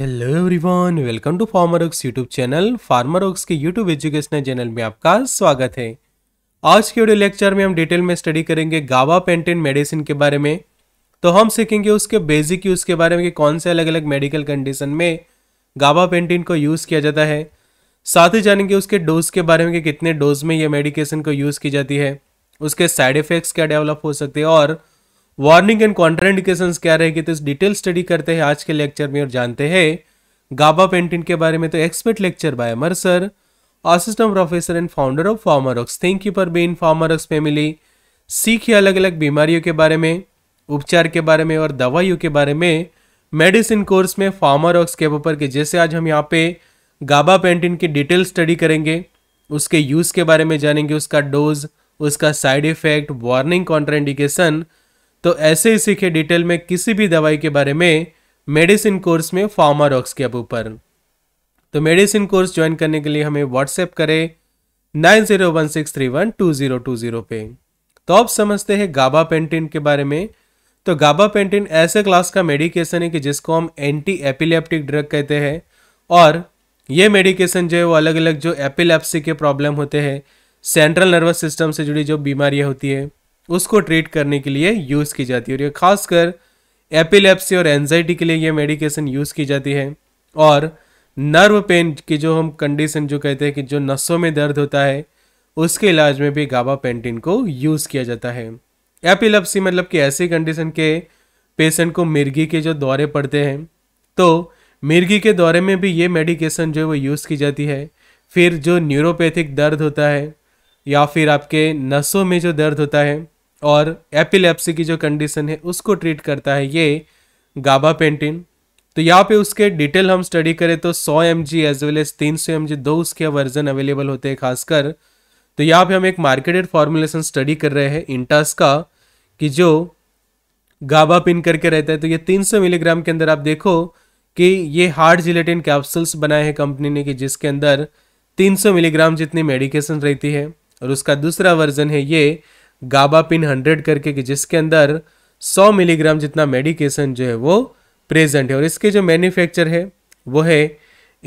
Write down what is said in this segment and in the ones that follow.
hello everyone welcome to Pharmarox YouTube channel Pharmarox के YouTube educational channel में आपका स्वागत है आज के वीडियो लेक्चर में हम डिटेल में स्टडी करेंगे गावा पेंटेन मेडिसिन के बारे में तो हम सीखेंगे उसके बेसिक यूज़ के बारे में कि कौन से अलग अलग मेडिकल कंडीशन में गावा पेंटिन को यूज़ किया जाता है साथ ही जानेंगे उसके डोज के बारे में कि कितने डोज में यह मेडिकेशन को यूज़ की जाती है उसके साइड इफ़ेक्ट्स क्या डेवलप हो सकते हैं और वार्निंग एंड कॉन्ट्राइंडेशन क्या रहेगी तो इस डिटेल स्टडी करते हैं आज के लेक्चर में और जानते हैं गाबा पेंटिन के बारे में तो expert lecture by Amar sir assistant professor and founder of Pharmarox thank you for being pharma family सीखिए अलग अलग बीमारियों के बारे में उपचार के बारे में और दवाइयों के बारे में मेडिसिन कोर्स में फार्मरक्स के ऊपर के जैसे आज हम यहाँ पे गाबा पेंटिन की डिटेल स्टडी करेंगे उसके यूज़ के बारे में जानेंगे उसका डोज उसका साइड इफेक्ट वार्निंग कॉन्ट्राइंडिकेशन तो ऐसे ही सीखे डिटेल में किसी भी दवाई के बारे में मेडिसिन कोर्स में फार्मारॉक्स के ऊपर तो मेडिसिन कोर्स ज्वाइन करने के लिए हमें व्हाट्सएप करें nine zero one six three one two zero two zero पे तो अब समझते हैं गाबा पेंटिन के बारे में तो गाबा पेंटिन ऐसे क्लास का मेडिकेशन है कि जिसको हम एंटी एपिलेप्टिक ड्रग कहते हैं और ये मेडिकेशन जो है वो अलग अलग जो एपिलेप्सी के प्रॉब्लम होते हैं सेंट्रल नर्वस सिस्टम से जुड़ी जो बीमारियाँ होती है उसको ट्रीट करने के लिए यूज़ की जाती है और ये खासकर एपिलेप्सी और एनजाइटी के लिए ये मेडिकेशन यूज़ की जाती है और नर्व पेन की जो हम कंडीशन जो कहते हैं कि जो नसों में दर्द होता है उसके इलाज में भी गाबा पेंटिन को यूज़ किया जाता है एपिलेप्सी मतलब कि ऐसी कंडीशन के पेशेंट को मिर्गी के जो दौरे पड़ते हैं तो मिर्गी के दौरे में भी ये मेडिकेशन जो है वो यूज़ की जाती है फिर जो न्यूरोपैथिक दर्द होता है या फिर आपके नसों में जो दर्द होता है और एपिलेप्सी की जो कंडीशन है उसको ट्रीट करता है ये गाबा पेंटिन तो यहाँ पे उसके डिटेल हम स्टडी करें तो 100 M G as well as तीन सौ एम जी दो उसके वर्जन अवेलेबल होते हैं खासकर तो यहाँ पे हम एक मार्केटेड फॉर्मुलेशन स्टडी कर रहे हैं इंटास का कि जो गाबा पिन करके रहता है तो ये 300 मिलीग्राम के अंदर आप देखो कि ये हार्ड जिलेटिन कैप्सूल्स बनाए हैं कंपनी ने कि जिसके अंदर 300 मिलीग्राम जितनी मेडिकेशन रहती है और उसका दूसरा वर्जन है ये गाबा पिन हंड्रेड करके कि जिसके अंदर 100 मिलीग्राम जितना मेडिकेशन जो है वो प्रेजेंट है और इसके जो मैन्युफैक्चर है वो है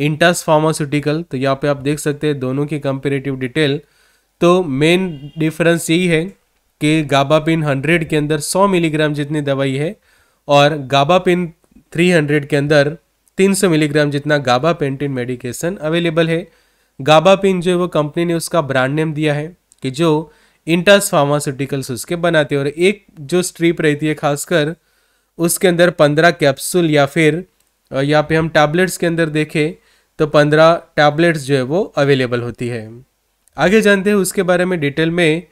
इंटास फार्मास्यूटिकल तो यहाँ पे आप देख सकते हैं दोनों की कंपेरेटिव डिटेल तो मेन डिफरेंस यही है कि गाबा पिन हंड्रेड के अंदर 100 मिलीग्राम जितनी दवाई है और गाबा थ्री हंड्रेड के अंदर सौ मिलीग्राम जितना गाबा पेंटिन मेडिकेशन अवेलेबल है गाबा पिन जो है वो कंपनी ने उसका ब्रांड नेम दिया है कि जो इंटास फार्मास्यूटिकल्स उसके बनाते हैं और एक जो स्ट्रिप रहती है खासकर उसके अंदर पंद्रह कैप्सूल या फिर यहाँ पे हम टैबलेट्स के अंदर देखें तो पंद्रह टैबलेट्स जो है वो अवेलेबल होती है आगे जानते हैं उसके बारे में डिटेल में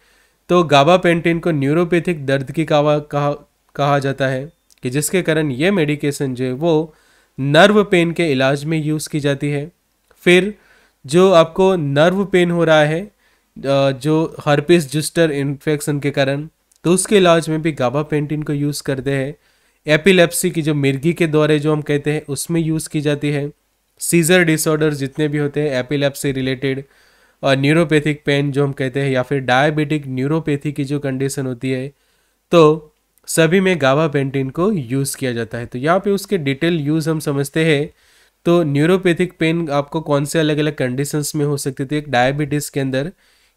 तो गाबा पेंटिन को न्यूरोपैथिक दर्द की कावा कहा कहा जाता है कि जिसके कारण ये मेडिकेशन जो है वो नर्व पेन के इलाज में यूज़ की जाती है फिर जो आपको नर्व पेन हो रहा है जो हर्पिस जिस्टर इन्फेक्शन के कारण तो उसके इलाज में भी पेंटिन को यूज़ करते हैं एपिलेप्सी की जो मिर्गी के दौरे जो हम कहते हैं उसमें यूज़ की जाती है सीजर डिसऑर्डर जितने भी होते हैं एपिलेप्सी रिलेटेड और न्यूरोपैथिक पेन जो हम कहते हैं या फिर डायबिटिक न्यूरोपैथी की जो कंडीशन होती है तो सभी में गाबा पेंटिन को यूज़ किया जाता है तो यहाँ पे उसके डिटेल यूज़ हम समझते हैं तो न्यूरोपैथिक पेन आपको कौन से अलग अलग कंडीशंस में हो सकती थी एक डायबिटीज़ के अंदर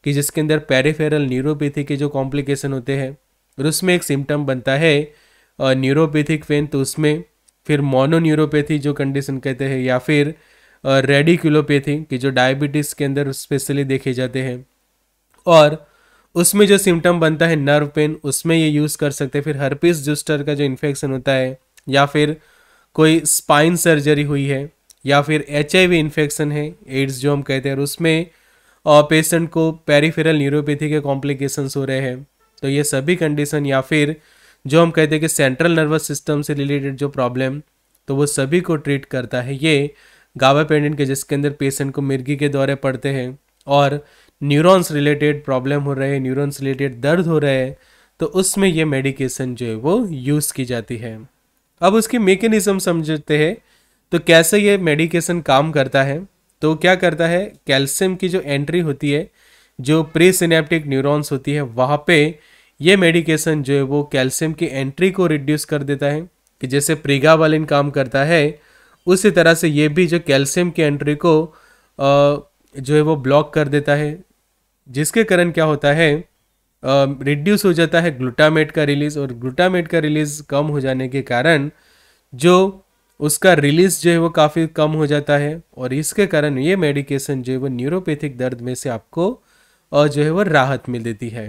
कि जिसके अंदर पेरिफेरल न्यूरोपैथी के जो कॉम्प्लिकेशन होते हैं और उसमें एक सिम्टम बनता है न्यूरोपैथिक पेन तो उसमें फिर मोनो न्यूरोपैथी जो कंडीशन कहते हैं या फिर रेडिकुलोपैथी कि जो डायबिटीज़ के अंदर स्पेशली देखे जाते हैं और उसमें जो सिम्टम बनता है नर्व पेन उसमें ये यूज़ कर सकते हैं फिर हर्पीस जूस्टर का जो इन्फेक्शन होता है या फिर कोई स्पाइन सर्जरी हुई है या फिर एच आई इन्फेक्शन है एड्स जो हम कहते हैं और उसमें और पेशेंट को पेरीफेरल न्यूरोपैथी के कॉम्प्लिकेशन हो रहे हैं तो ये सभी कंडीशन या फिर जो हम कहते हैं कि सेंट्रल नर्वस सिस्टम से रिलेटेड जो प्रॉब्लम तो वो सभी को ट्रीट करता है ये गावापेंडेंट के जिसके अंदर पेशेंट को मिर्गी के दौरे पड़ते हैं और न्यूरॉन्स रिलेटेड प्रॉब्लम हो रहे हैं न्यूरॉन्स रिलेटेड दर्द हो रहे हैं तो उसमें ये मेडिकेशन जो है वो यूज़ की जाती है अब उसकी मेकेनिज़्म समझते हैं तो कैसे ये मेडिकेशन काम करता है तो क्या करता है कैल्शियम की जो एंट्री होती है जो प्री सिनेप्टिक न्यूरॉन्स होती है वहाँ पे ये मेडिकेशन जो है वो कैल्शियम की एंट्री को रिड्यूस कर देता है कि जैसे प्रीगावालिन काम करता है उसी तरह से ये भी जो कैल्शियम की एंट्री को जो है वो ब्लॉक कर देता है जिसके कारण क्या होता है रिड्यूस हो जाता है ग्लूटामेट का रिलीज़ और ग्लूटामेट का रिलीज़ कम हो जाने के कारण जो उसका रिलीज जो है वो काफ़ी कम हो जाता है और इसके कारण ये मेडिकेशन जो है वो न्यूरोपैथिक दर्द में से आपको और जो है वो राहत मिल देती है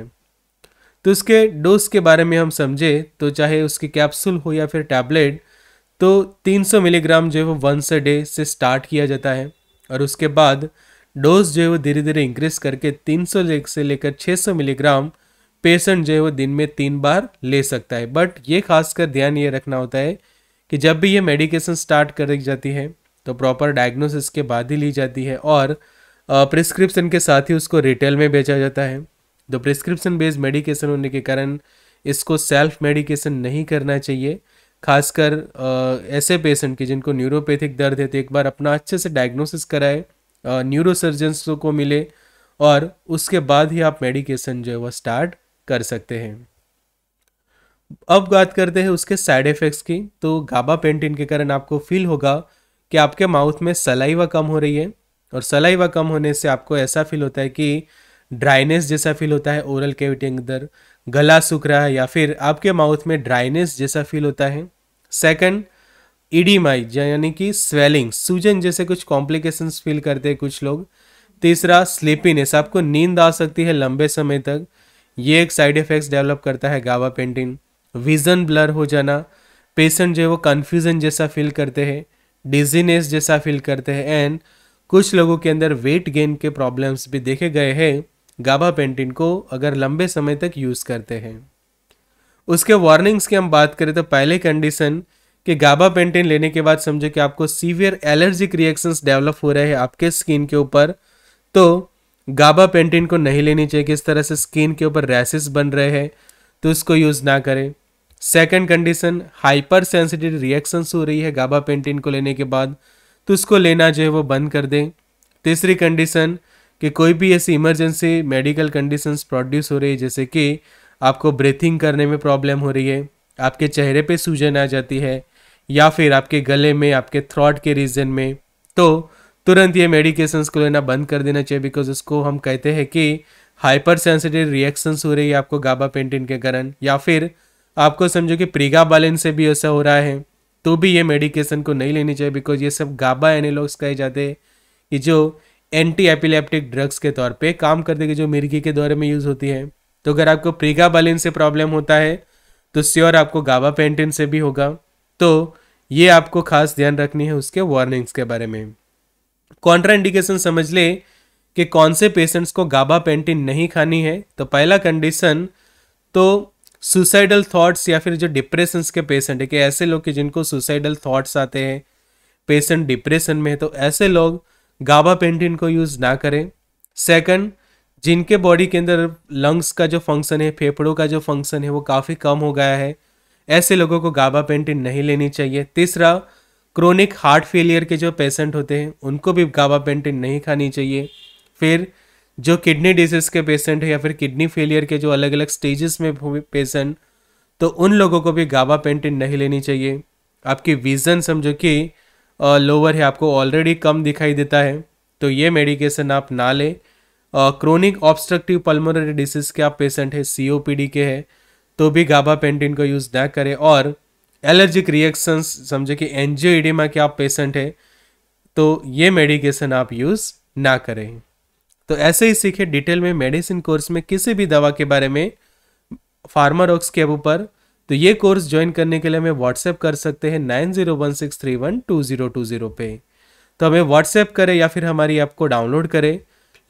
तो उसके डोज के बारे में हम समझे तो चाहे उसकी कैप्सूल हो या फिर टैबलेट तो 300 मिलीग्राम जो है वो वंस अ डे से स्टार्ट किया जाता है और उसके बाद डोज जो है वो धीरे धीरे इंक्रीज करके 300 से लेकर 600 मिलीग्राम पेशेंट जो है वो दिन में तीन बार ले सकता है बट ये खासकर ध्यान ये रखना होता है कि जब भी ये मेडिकेशन स्टार्ट करी जाती है तो प्रॉपर डायग्नोसिस के बाद ही ली जाती है और प्रिस्क्रिप्शन के साथ ही उसको रिटेल में बेचा जाता है तो प्रिस्क्रिप्शन बेस्ड मेडिकेशन होने के कारण इसको सेल्फ मेडिकेशन नहीं करना चाहिए खासकर ऐसे पेशेंट की जिनको न्यूरोपैथिक दर्द है तो एक बार अपना अच्छे से डायग्नोसिस कराए न्यूरोसर्जन्स को मिले और उसके बाद ही आप मेडिकेशन जो है वह स्टार्ट कर सकते हैं अब बात करते हैं उसके साइड इफ़ेक्ट्स की तो गाबा पेंटिन के कारण आपको फील होगा कि आपके माउथ में सलाइवा कम हो रही है और सलाइवा कम होने से आपको ऐसा फील होता है कि ड्राइनेस जैसा फील होता है ओरल कैविटी अंदर गला सूख रहा है या फिर आपके माउथ में ड्राइनेस जैसा फील होता है सेकंड ईडीमाई यानी कि स्वेलिंग सूजन जैसे कुछ कॉम्प्लिकेशंस फील करते हैं कुछ लोग तीसरा स्लीपीनेस आपको नींद आ सकती है लंबे समय तक ये एक साइड इफेक्ट्स डेवलप करता है गावा पेंटिंग विज़न ब्लर हो जाना पेशेंट जो है वो कन्फ्यूज़न जैसा फील करते हैं डिजीनेस जैसा फील करते हैं एंड कुछ लोगों के अंदर वेट गेन के प्रॉब्लम्स भी देखे गए हैं गाबा पेंटिन को अगर लंबे समय तक यूज़ करते हैं उसके वार्निंग्स की हम बात करें तो पहले कंडीशन कि गाबा पेंटिन लेने के बाद समझो कि आपको सीवियर एलर्जिक रिएक्शंस डेवलप हो रहे हैं आपके स्किन के ऊपर तो गाबा पेंटिन को नहीं लेनी चाहिए किस तरह से स्किन के ऊपर रैसेस बन रहे हैं तो उसको यूज़ ना करें second condition hypersensitive reactions हो रही है गाबा पेंटिन को लेने के बाद तो उसको लेना जो है वो बंद कर दें तीसरी कंडीशन कि कोई भी ऐसी इमरजेंसी मेडिकल कंडीशंस प्रोड्यूस हो रही है जैसे कि आपको ब्रीथिंग करने में प्रॉब्लम हो रही है आपके चेहरे पे सूजन आ जाती है या फिर आपके गले में आपके थ्रॉट के रीजन में तो तुरंत ये मेडिकेशंस को लेना बंद कर देना चाहिए बिकॉज उसको हम कहते हैं कि हाइपर सेंसिटिव रिएक्शंस हो रही है आपको गाबा पेंटिन के कारण या फिर आपको समझो कि प्रीगा बालेन से भी ऐसा हो रहा है तो भी ये मेडिकेशन को नहीं लेनी चाहिए बिकॉज ये सब गाबा एनिलॉग्स कहे जाते हैं कि जो एंटी एपिलेप्टिक ड्रग्स के तौर पे काम करते हैं जो मिर्गी के दौरे में यूज़ होती है तो अगर आपको प्रीगा बैलेंस से प्रॉब्लम होता है तो श्योर आपको गाबा पेंटिन से भी होगा तो ये आपको खास ध्यान रखनी है उसके वार्निंग्स के बारे में कॉन्ट्राइंडिकेशन समझ ले कि कौन से पेशेंट्स को गाबा पेंटिन नहीं खानी है तो पहला कंडीशन तो सुसाइडल थॉट्स या फिर जो डिप्रेशन के पेशेंट है कि ऐसे लोग कि जिनको सुसाइडल थॉट्स आते हैं पेशेंट डिप्रेशन में है तो ऐसे लोग गाबा पेंटिन को यूज़ ना करें सेकंड जिनके बॉडी के अंदर लंग्स का जो फंक्शन है फेफड़ों का जो फंक्शन है वो काफ़ी कम हो गया है ऐसे लोगों को गाबा पेंटिन नहीं लेनी चाहिए तीसरा क्रोनिक हार्ट फेलियर के जो पेशेंट होते हैं उनको भी गाबा पेंटिन नहीं खानी चाहिए फिर जो किडनी डिजीज़ के पेशेंट है या फिर किडनी फेलियर के जो अलग अलग स्टेजेस में पेशेंट तो उन लोगों को भी गाबा पेंटिन नहीं लेनी चाहिए आपकी विज़न समझो कि लोअर है आपको ऑलरेडी कम दिखाई देता है तो ये मेडिकेशन आप ना लें क्रोनिक ऑब्स्ट्रक्टिव पल्मोनरी डिसीज़ के आप पेशेंट है सीओपीडी के हैं तो भी गाबा पेंटिन को यूज़ ना करें और एलर्जिक रिएक्शंस समझो कि एनजियोइडेमा के आप पेशेंट है तो ये मेडिकेशन आप यूज़ ना करें तो ऐसे ही सीखे डिटेल में मेडिसिन कोर्स में किसी भी दवा के बारे में फार्मारॉक्स के ऊपर तो ये कोर्स ज्वाइन करने के लिए हमें व्हाट्सएप कर सकते हैं nine zero one six three one two zero two zero पे तो हमें व्हाट्सएप करें या फिर हमारी ऐप को डाउनलोड करें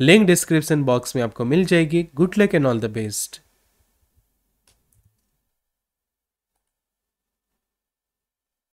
लिंक डिस्क्रिप्शन बॉक्स में आपको मिल जाएगी good luck and all the best